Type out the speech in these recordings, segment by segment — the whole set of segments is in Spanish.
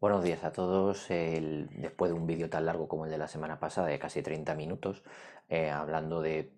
Buenos días a todos. después de un vídeo tan largo como el de la semana pasada, de casi 30 minutos, eh, hablando de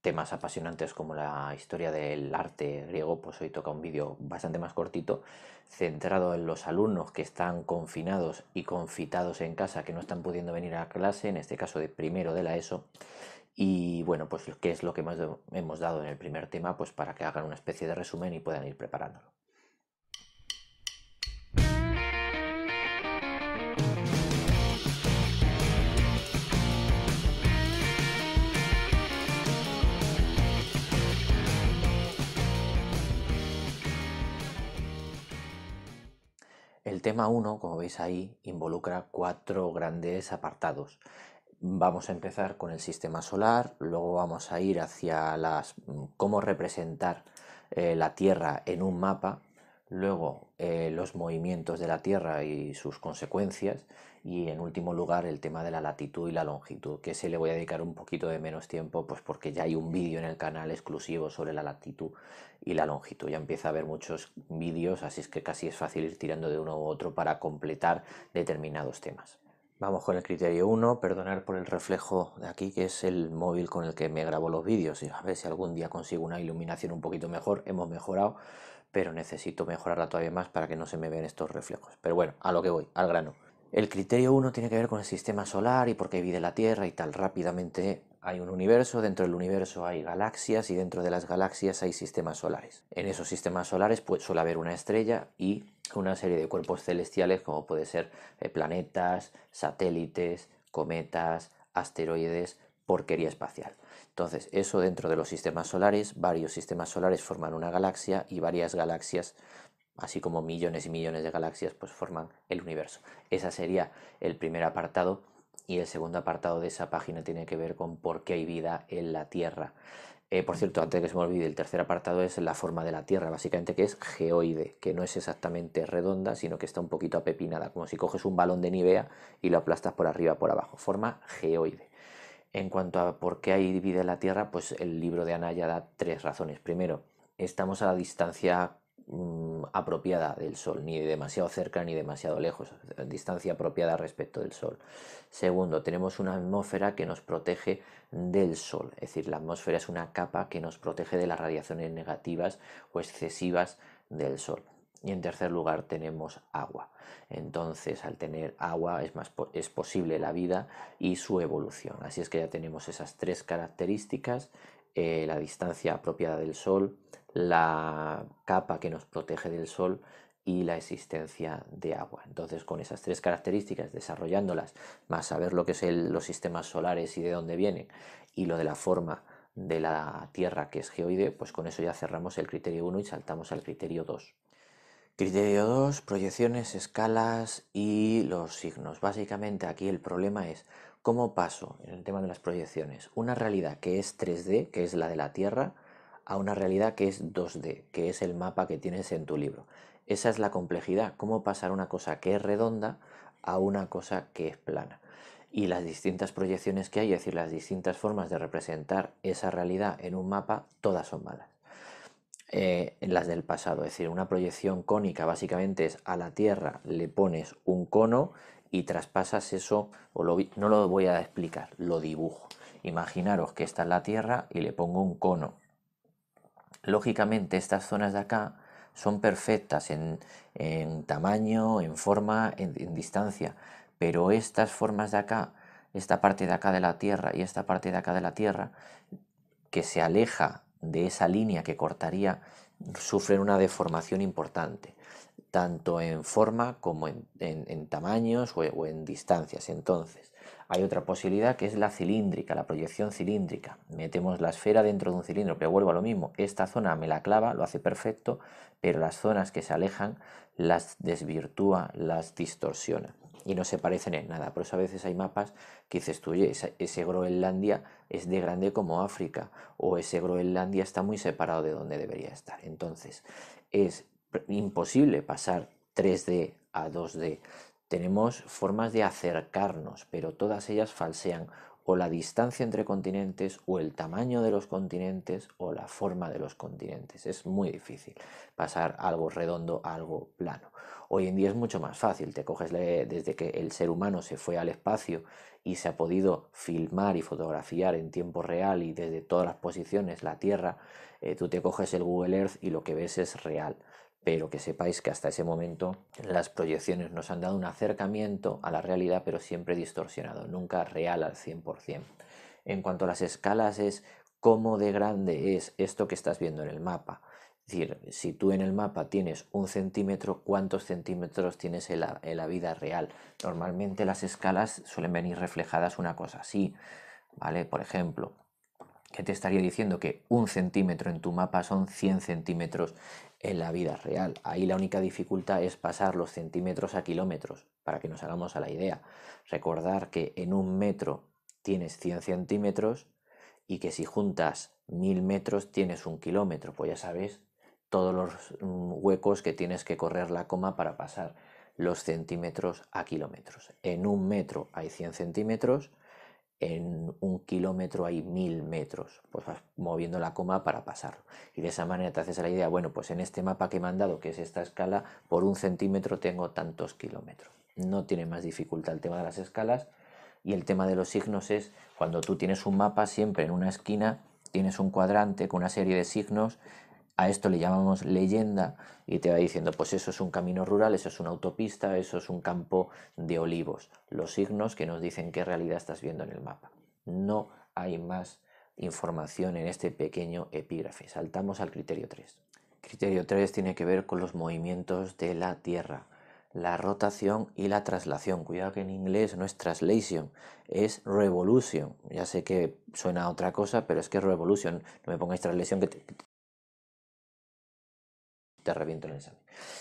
temas apasionantes como la historia del arte griego, pues hoy toca un vídeo bastante más cortito, centrado en los alumnos que están confinados y confitados en casa, que no están pudiendo venir a clase, en este caso de primero de la ESO. Y bueno, pues qué es lo que más hemos dado en el primer tema, pues para que hagan una especie de resumen y puedan ir preparándolo. tema 1, como veis ahí, involucra cuatro grandes apartados. Vamos a empezar con el sistema solar, luego vamos a ir hacia las mm, cómo representar eh, la Tierra en un mapa, luego eh, los movimientos de la Tierra y sus consecuencias, y en último lugar el tema de la latitud y la longitud, que se le voy a dedicar un poquito de menos tiempo, pues porque ya hay un vídeo en el canal exclusivo sobre la latitud y la longitud. Ya empieza a haber muchos vídeos, así es que casi es fácil ir tirando de uno u otro para completar determinados temas. Vamos con el criterio 1, perdonar por el reflejo de aquí, que es el móvil con el que me grabo los vídeos. a ver si algún día consigo una iluminación un poquito mejor. Hemos mejorado, pero necesito mejorarla todavía más para que no se me vean estos reflejos. Pero bueno, a lo que voy, al grano. El criterio 1 tiene que ver con el sistema solar y porque vive la Tierra y tal. Rápidamente hay un universo, dentro del universo hay galaxias y dentro de las galaxias hay sistemas solares. En esos sistemas solares pues, suele haber una estrella y una serie de cuerpos celestiales como puede ser eh, planetas, satélites, cometas, asteroides, porquería espacial. Entonces, eso dentro de los sistemas solares, varios sistemas solares forman una galaxia y varias galaxias, así como millones y millones de galaxias, pues forman el universo. Ese sería el primer apartado y el segundo apartado de esa página tiene que ver con por qué hay vida en la Tierra. Eh, por cierto, antes de que se me olvide, el tercer apartado es la forma de la Tierra, básicamente que es geoide, que no es exactamente redonda, sino que está un poquito apepinada, como si coges un balón de Nivea y lo aplastas por arriba, por abajo. Forma geoide. En cuanto a por qué hay divide en la Tierra, pues el libro de Anaya da tres razones. Primero, estamos a la distancia Mm, apropiada del Sol, ni demasiado cerca ni demasiado lejos, eh, distancia apropiada respecto del Sol. Segundo, tenemos una atmósfera que nos protege del Sol, es decir, la atmósfera es una capa que nos protege de las radiaciones negativas o excesivas del Sol. Y en tercer lugar tenemos agua. Entonces, al tener agua es, más, es posible la vida y su evolución. Así es que ya tenemos esas tres características eh, la distancia apropiada del Sol, la capa que nos protege del Sol y la existencia de agua. Entonces, con esas tres características, desarrollándolas, más saber lo que son los sistemas solares y de dónde vienen, y lo de la forma de la Tierra que es geoide, pues con eso ya cerramos el criterio 1 y saltamos al criterio 2. Criterio 2, proyecciones, escalas y los signos. Básicamente aquí el problema es cómo paso en el tema de las proyecciones una realidad que es 3D, que es la de la Tierra, a una realidad que es 2D, que es el mapa que tienes en tu libro. Esa es la complejidad, cómo pasar una cosa que es redonda a una cosa que es plana. Y las distintas proyecciones que hay, es decir, las distintas formas de representar esa realidad en un mapa, todas son malas. Eh, en las del pasado. Es decir, una proyección cónica básicamente es a la Tierra le pones un cono y traspasas eso, o no lo voy a explicar, lo dibujo. Imaginaros que está es la Tierra y le pongo un cono. Lógicamente estas zonas de acá son perfectas en, tamaño, en forma, en, en distancia, pero estas formas de acá, esta parte de acá de la Tierra y esta parte de acá de la Tierra, que se aleja de esa línea que cortaría sufren una deformación importante, tanto en forma como en, tamaños o, o en distancias. Entonces, hay otra posibilidad que es la cilíndrica, la proyección cilíndrica. Metemos la esfera dentro de un cilindro, pero vuelvo a lo mismo. Esta zona me la clava, lo hace perfecto, pero las zonas que se alejan las desvirtúa, las distorsiona y no se parecen en nada. Por eso a veces hay mapas que dices tú, oye, ese Groenlandia es de grande como África o ese Groenlandia está muy separado de donde debería estar. Entonces, es imposible pasar 3D a 2D. Tenemos formas de acercarnos, pero todas ellas falsean o la distancia entre continentes o el tamaño de los continentes o la forma de los continentes. Es muy difícil pasar algo redondo a algo plano. Hoy en día es mucho más fácil, te coges desde que el ser humano se fue al espacio y se ha podido filmar y fotografiar en tiempo real y desde todas las posiciones la Tierra, eh, tú te coges el Google Earth y lo que ves es real. Pero que sepáis que hasta ese momento las proyecciones nos han dado un acercamiento a la realidad, pero siempre distorsionado, nunca real al 100%. En cuanto a las escalas es cómo de grande es esto que estás viendo en el mapa. Es decir, si tú en el mapa tienes un centímetro, ¿cuántos centímetros tienes en la, vida real? Normalmente las escalas suelen venir reflejadas una cosa así, ¿vale? Por ejemplo, que te estaría diciendo que un centímetro en tu mapa son 100 centímetros en la vida real. Ahí la única dificultad es pasar los centímetros a kilómetros, para que nos hagamos a la idea. Recordar que en un metro tienes 100 centímetros y que si juntas mil metros tienes un kilómetro, pues ya sabes todos los mm, huecos que tienes que correr la coma para pasar los centímetros a kilómetros. En un metro hay 100 centímetros, en un kilómetro hay 1000 metros. Pues vas moviendo la coma para pasarlo. Y de esa manera te haces la idea, bueno, pues en este mapa que me han dado, que es esta escala, por un centímetro tengo tantos kilómetros. No tiene más dificultad el tema de las escalas. Y el tema de los signos es cuando tú tienes un mapa, siempre en una esquina tienes un cuadrante con una serie de signos a esto le llamamos leyenda y te va diciendo, pues eso es un camino rural, eso es una autopista, eso es un campo de olivos, los signos que nos dicen qué realidad estás viendo en el mapa. No hay más información en este pequeño epígrafe. Saltamos al criterio 3. Criterio 3 tiene que ver con los movimientos de la Tierra, la rotación y la traslación. Cuidado que en inglés no es translation, es revolution. Ya sé que suena a otra cosa, pero es que revolution. No me pongáis translation que, te reviento el examen.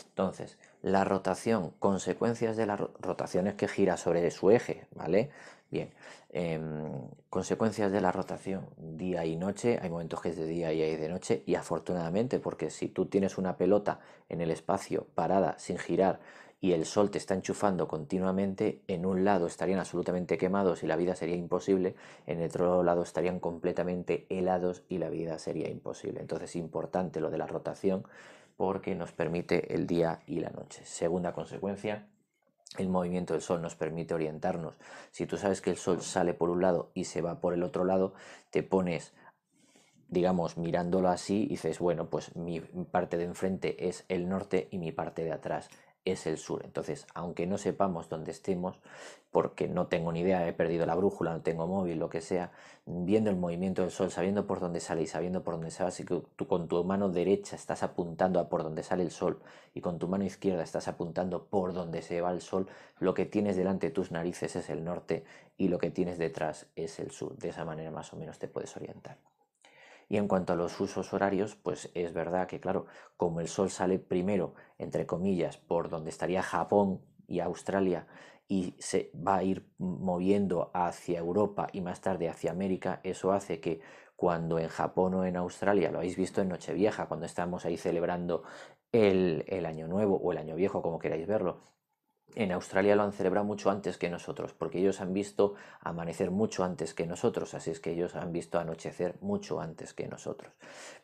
Entonces, la rotación, consecuencias de las rotaciones que gira sobre su eje, ¿vale? Bien, em, consecuencias de la rotación, día y noche, hay momentos que es de día y hay de noche, y afortunadamente, porque si tú tienes una pelota en el espacio parada, sin girar, y el sol te está enchufando continuamente, en un lado estarían absolutamente quemados y la vida sería imposible, en el otro lado estarían completamente helados y la vida sería imposible. Entonces importante lo de la rotación porque nos permite el día y la noche. Segunda consecuencia, el movimiento del sol nos permite orientarnos. Si tú sabes que el sol sale por un lado y se va por el otro lado, te pones digamos, mirándolo así, y dices, bueno, pues mi parte de enfrente es el norte y mi parte de atrás es el sur. Entonces, aunque no sepamos dónde estemos, porque no tengo ni idea, he perdido la brújula, no tengo móvil, lo que sea, viendo el movimiento del sol, sabiendo por dónde sale y sabiendo por dónde se así que tú con tu mano derecha estás apuntando a por dónde sale el sol y con tu mano izquierda estás apuntando por dónde se va el sol, lo que tienes delante de tus narices es el norte y lo que tienes detrás es el sur. De esa manera más o menos te puedes orientar. Y en cuanto a los usos horarios, pues es verdad que, claro, como el sol sale primero, entre comillas, por donde estaría Japón y Australia, y se va a ir moviendo hacia Europa y más tarde hacia América, eso hace que cuando en Japón o en Australia, lo habéis visto en Nochevieja, cuando estamos ahí celebrando el, el Año Nuevo o el Año Viejo, como queráis verlo, en Australia lo han celebrado mucho antes que nosotros, porque ellos han visto amanecer mucho antes que nosotros, así es que ellos han visto anochecer mucho antes que nosotros.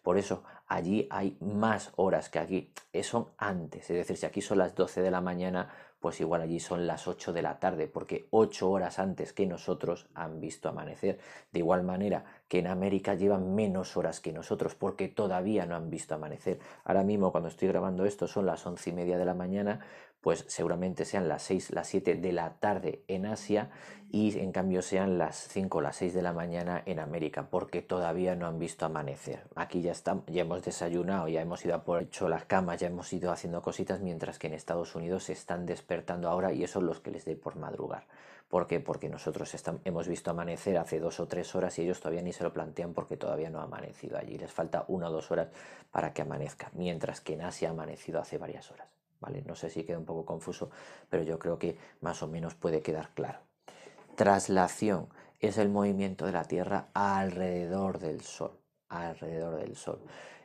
Por eso allí hay más horas que aquí, eh, son antes, es decir, si aquí son las 12 de la mañana, pues igual allí son las 8 de la tarde, porque 8 horas antes que nosotros han visto amanecer. De igual manera, que en América llevan menos horas que nosotros porque todavía no han visto amanecer. Ahora mismo cuando estoy grabando esto son las once y media de la mañana, pues seguramente sean las 6, las 7 de la tarde en Asia y en cambio sean las 5 o las 6 de la mañana en América, porque todavía no han visto amanecer. Aquí ya, estamos, ya hemos desayunado, ya hemos ido a por hecho las camas, ya hemos ido haciendo cositas, mientras que en Estados Unidos se están despertando ahora y eso es los que les dé por madrugar. ¿Por qué? Porque nosotros hemos visto amanecer hace dos o tres horas y ellos todavía ni se lo plantean porque todavía no ha amanecido allí. Les falta una o dos horas para que amanezca, mientras que en Asia ha amanecido hace varias horas. ¿Vale? No sé si queda un poco confuso, pero yo creo que más o menos puede quedar claro. Traslación es el movimiento de la Tierra alrededor del Sol. Alrededor del Sol.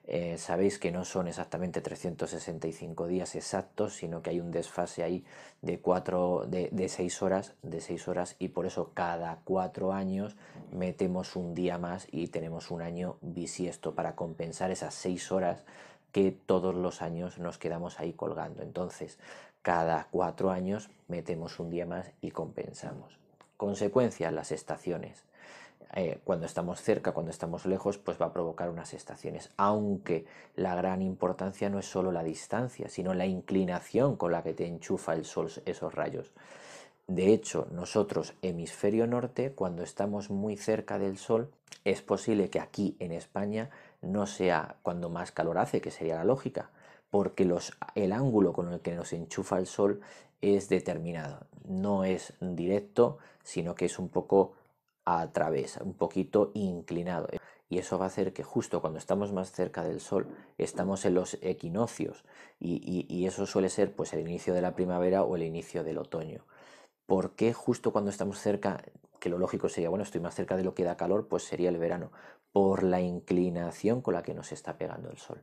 Eh, sabéis que no son exactamente 365 días exactos, sino que hay un desfase ahí de, de, 6 horas, de 6 horas y por eso cada 4 años metemos un día más y tenemos un año bisiesto para compensar esas 6 horas que todos los años nos quedamos ahí colgando. Entonces, cada 4 años metemos un día más y compensamos. Consecuencias, las estaciones. Eh, cuando estamos cerca, cuando estamos lejos, pues va a provocar unas estaciones. Aunque la gran importancia no es solo la distancia, sino la inclinación con la que te enchufa el sol esos rayos. De hecho, nosotros, hemisferio norte, cuando estamos muy cerca del sol, es posible que aquí en España no sea cuando más calor hace, que sería la lógica, porque el ángulo con el que nos enchufa el sol es determinado, no es directo, sino que es un poco a través, un poquito inclinado. Y eso va a hacer que justo cuando estamos más cerca del Sol, estamos en los equinoccios. Y, eso suele ser pues, el inicio de la primavera o el inicio del otoño. ¿Por qué justo cuando estamos cerca, que lo lógico sería, bueno, estoy más cerca de lo que da calor, pues sería el verano? Por la inclinación con la que nos está pegando el Sol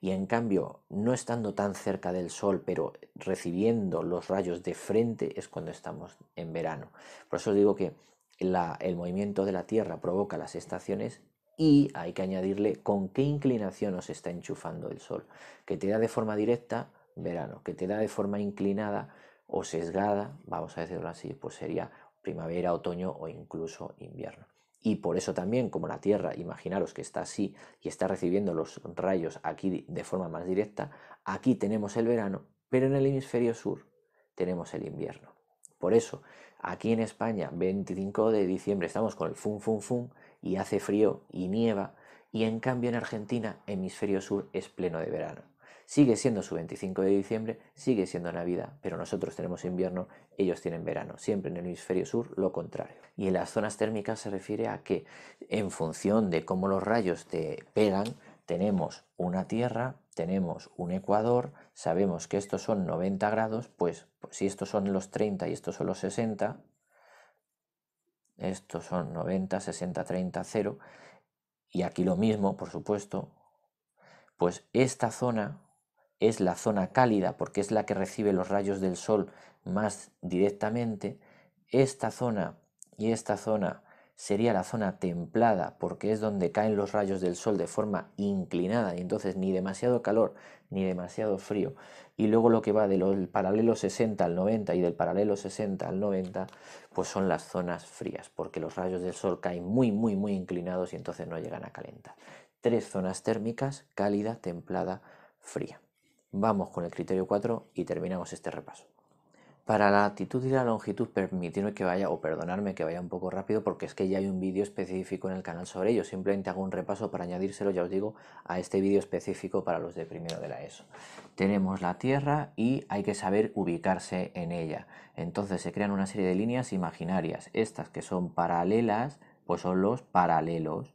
y en cambio no estando tan cerca del sol pero recibiendo los rayos de frente es cuando estamos en verano. Por eso os digo que el movimiento de la Tierra provoca las estaciones y hay que añadirle con qué inclinación os está enchufando el Sol, que te da de forma directa verano, que te da de forma inclinada o sesgada, vamos a decirlo así, pues sería primavera, otoño o incluso invierno. Y por eso también, como la Tierra, imaginaros que está así y está recibiendo los rayos aquí de forma más directa, aquí tenemos el verano, pero en el hemisferio sur tenemos el invierno. Por eso, aquí en España, 25 de diciembre, estamos con el fum, fum, fum, y hace frío y nieva, y en cambio en Argentina, hemisferio sur, es pleno de verano. Sigue siendo su 25 de diciembre, sigue siendo Navidad, pero nosotros tenemos invierno, ellos tienen verano, siempre en el hemisferio sur lo contrario. Y en las zonas térmicas se refiere a que en función de cómo los rayos te pegan, tenemos una tierra tenemos un ecuador, sabemos que estos son 90 grados, pues, pues si estos son los 30 y estos son los 60, estos son 90, 60, 30, 0, y aquí lo mismo, por supuesto, pues esta zona es la zona cálida porque es la que recibe los rayos del sol más directamente, esta zona y esta zona sería la zona templada porque es donde caen los rayos del sol de forma inclinada y entonces ni demasiado calor ni demasiado frío. Y luego lo que va del paralelo 60 al 90 y del paralelo 60 al 90 pues son las zonas frías porque los rayos del sol caen muy muy muy inclinados y entonces no llegan a calentar. Tres zonas térmicas, cálida, templada, fría. Vamos con el criterio 4 y terminamos este repaso. Para la latitud y la longitud, permitirme que vaya o perdonarme que vaya un poco rápido porque es que ya hay un vídeo específico en el canal sobre ello. Simplemente hago un repaso para añadírselo, ya os digo, a este vídeo específico para los de primero de la ESO. Tenemos la Tierra y hay que saber ubicarse en ella. Entonces se crean una serie de líneas imaginarias. Estas que son paralelas, pues son los paralelos.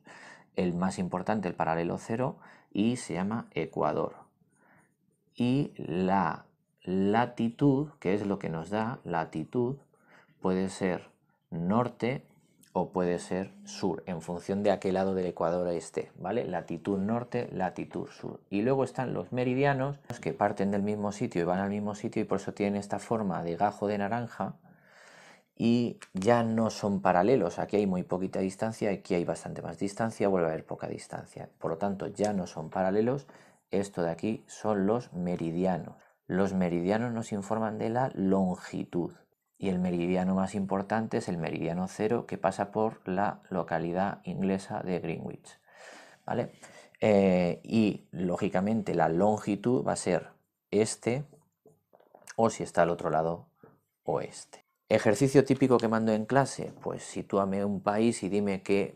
El más importante, el paralelo cero, y se llama Ecuador. Y la latitud, que es lo que nos da latitud, puede ser norte o puede ser sur, en función de a qué lado del ecuador esté, ¿vale? Latitud norte, latitud sur. Y luego están los meridianos, que parten del mismo sitio y van al mismo sitio y por eso tienen esta forma de gajo de naranja y ya no son paralelos. Aquí hay muy poquita distancia, aquí hay bastante más distancia, vuelve a haber poca distancia. Por lo tanto, ya no son paralelos. Esto de aquí son los meridianos. Los meridianos nos informan de la longitud y el meridiano más importante es el meridiano cero que pasa por la localidad inglesa de Greenwich. ¿Vale? Eh, y lógicamente la longitud va a ser este o si está al otro lado oeste. Ejercicio típico que mando en clase, pues sitúame un país y dime qué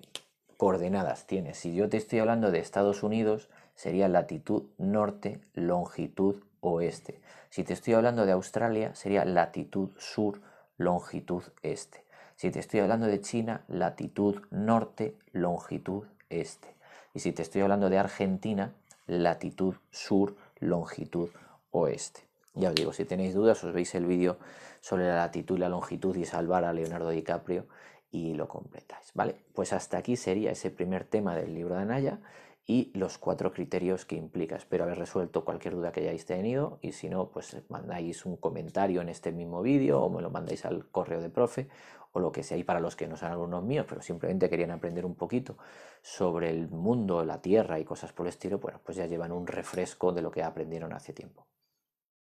coordenadas tiene. Si yo te estoy hablando de Estados Unidos, sería latitud norte, longitud oeste. Si te estoy hablando de Australia, sería latitud sur, longitud este. Si te estoy hablando de China, latitud norte, longitud este. Y si te estoy hablando de Argentina, latitud sur, longitud oeste. Ya os digo, si tenéis dudas, os veis el vídeo sobre la latitud y la longitud y salvar a Leonardo DiCaprio y lo completáis. ¿Vale? Pues hasta aquí sería ese primer tema del libro de Anaya y los cuatro criterios que implica. Espero haber resuelto cualquier duda que hayáis tenido y si no, pues mandáis un comentario en este mismo vídeo o me lo mandáis al correo de profe o lo que sea y para los que no sean alumnos míos, pero simplemente querían aprender un poquito sobre el mundo, la tierra y cosas por el estilo, bueno, pues ya llevan un refresco de lo que aprendieron hace tiempo.